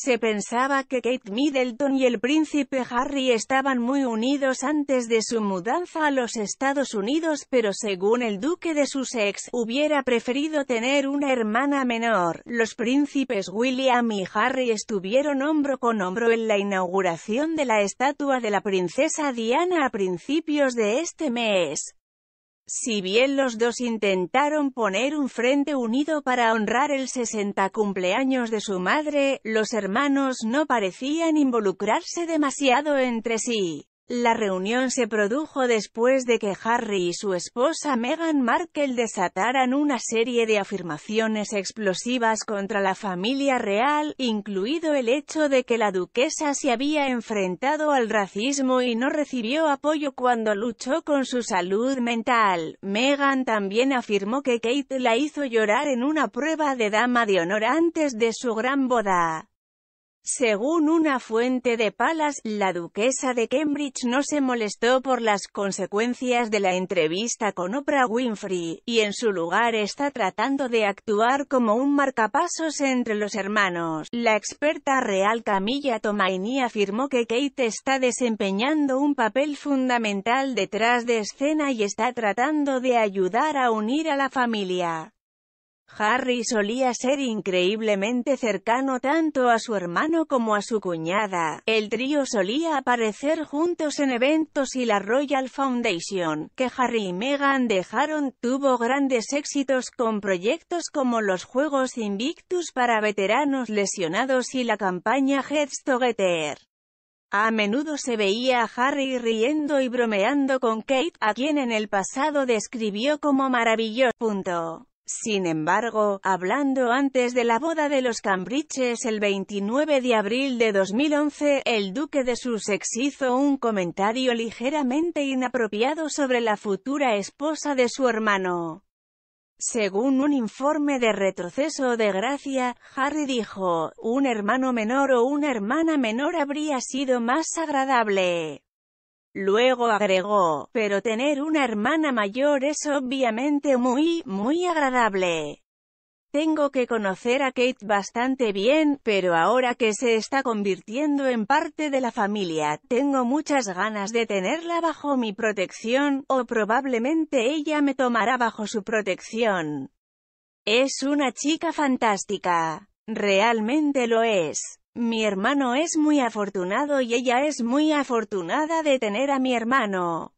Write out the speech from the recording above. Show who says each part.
Speaker 1: Se pensaba que Kate Middleton y el príncipe Harry estaban muy unidos antes de su mudanza a los Estados Unidos pero según el duque de Sussex, hubiera preferido tener una hermana menor. Los príncipes William y Harry estuvieron hombro con hombro en la inauguración de la estatua de la princesa Diana a principios de este mes. Si bien los dos intentaron poner un frente unido para honrar el 60 cumpleaños de su madre, los hermanos no parecían involucrarse demasiado entre sí. La reunión se produjo después de que Harry y su esposa Meghan Markle desataran una serie de afirmaciones explosivas contra la familia real, incluido el hecho de que la duquesa se había enfrentado al racismo y no recibió apoyo cuando luchó con su salud mental. Meghan también afirmó que Kate la hizo llorar en una prueba de dama de honor antes de su gran boda. Según una fuente de Palas, la duquesa de Cambridge no se molestó por las consecuencias de la entrevista con Oprah Winfrey, y en su lugar está tratando de actuar como un marcapasos entre los hermanos. La experta real Camilla Tomaini afirmó que Kate está desempeñando un papel fundamental detrás de escena y está tratando de ayudar a unir a la familia. Harry solía ser increíblemente cercano tanto a su hermano como a su cuñada. El trío solía aparecer juntos en eventos y la Royal Foundation, que Harry y Meghan dejaron, tuvo grandes éxitos con proyectos como los Juegos Invictus para veteranos lesionados y la campaña Heads to A menudo se veía a Harry riendo y bromeando con Kate, a quien en el pasado describió como maravilloso. Sin embargo, hablando antes de la boda de los Cambriches el 29 de abril de 2011, el duque de Sussex hizo un comentario ligeramente inapropiado sobre la futura esposa de su hermano. Según un informe de retroceso de Gracia, Harry dijo, un hermano menor o una hermana menor habría sido más agradable. Luego agregó, pero tener una hermana mayor es obviamente muy, muy agradable. Tengo que conocer a Kate bastante bien, pero ahora que se está convirtiendo en parte de la familia, tengo muchas ganas de tenerla bajo mi protección, o probablemente ella me tomará bajo su protección. Es una chica fantástica. Realmente lo es. Mi hermano es muy afortunado y ella es muy afortunada de tener a mi hermano.